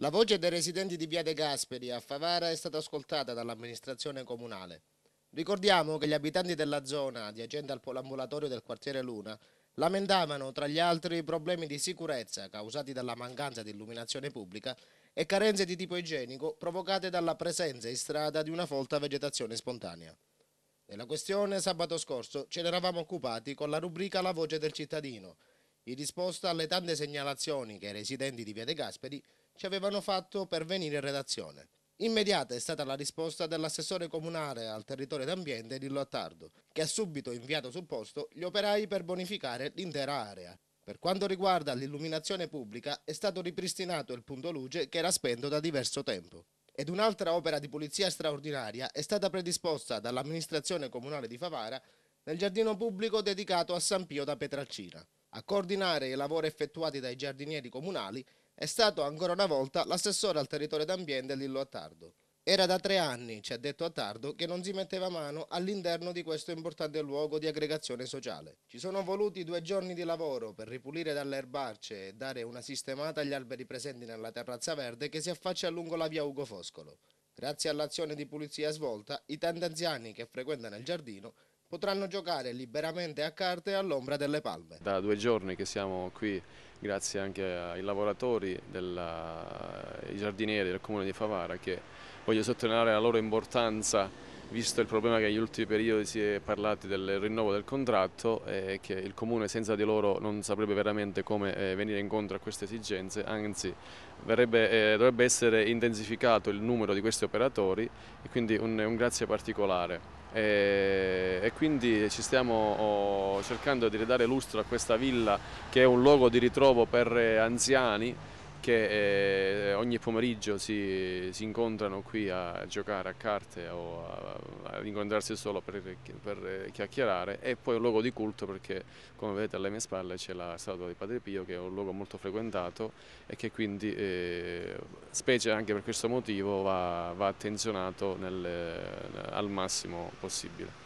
La voce dei residenti di Via De Gasperi a Favara è stata ascoltata dall'amministrazione comunale. Ricordiamo che gli abitanti della zona, adiacente al polambulatorio del quartiere Luna, lamentavano tra gli altri problemi di sicurezza causati dalla mancanza di illuminazione pubblica e carenze di tipo igienico provocate dalla presenza in strada di una folta vegetazione spontanea. Nella questione sabato scorso ce ne eravamo occupati con la rubrica La voce del cittadino, in risposta alle tante segnalazioni che i residenti di Via De Gasperi ci avevano fatto per venire in redazione. Immediata è stata la risposta dell'assessore comunale al territorio d'ambiente di Lottardo, che ha subito inviato sul posto gli operai per bonificare l'intera area. Per quanto riguarda l'illuminazione pubblica, è stato ripristinato il punto luce che era spento da diverso tempo. Ed un'altra opera di pulizia straordinaria è stata predisposta dall'amministrazione comunale di Favara nel giardino pubblico dedicato a San Pio da Petralcina. A coordinare i lavori effettuati dai giardinieri comunali è stato ancora una volta l'assessore al territorio d'ambiente Lillo Attardo. Era da tre anni, ci ha detto Attardo, che non si metteva mano all'interno di questo importante luogo di aggregazione sociale. Ci sono voluti due giorni di lavoro per ripulire dalle erbacce e dare una sistemata agli alberi presenti nella terrazza verde che si affaccia lungo la via Ugo Foscolo. Grazie all'azione di pulizia svolta, i tanti anziani che frequentano il giardino potranno giocare liberamente a carte all'ombra delle palme. Da due giorni che siamo qui, grazie anche ai lavoratori, della, ai eh, giardinieri del comune di Favara, che voglio sottolineare la loro importanza visto il problema che negli ultimi periodi si è parlato del rinnovo del contratto e che il Comune senza di loro non saprebbe veramente come eh, venire incontro a queste esigenze, anzi verrebbe, eh, dovrebbe essere intensificato il numero di questi operatori e quindi un, un grazie particolare. E eh, quindi ci stiamo oh, cercando di ridare lustro a questa villa che è un luogo di ritrovo per eh, anziani che eh, ogni pomeriggio si, si incontrano qui a giocare a carte o a, a incontrarsi solo per, per, chiacchierare e poi un luogo di culto perché come vedete alle mie spalle c'è la statua di Padre Pio che è un luogo molto frequentato e che quindi eh, specie anche per questo motivo va, va attenzionato nel, al massimo possibile.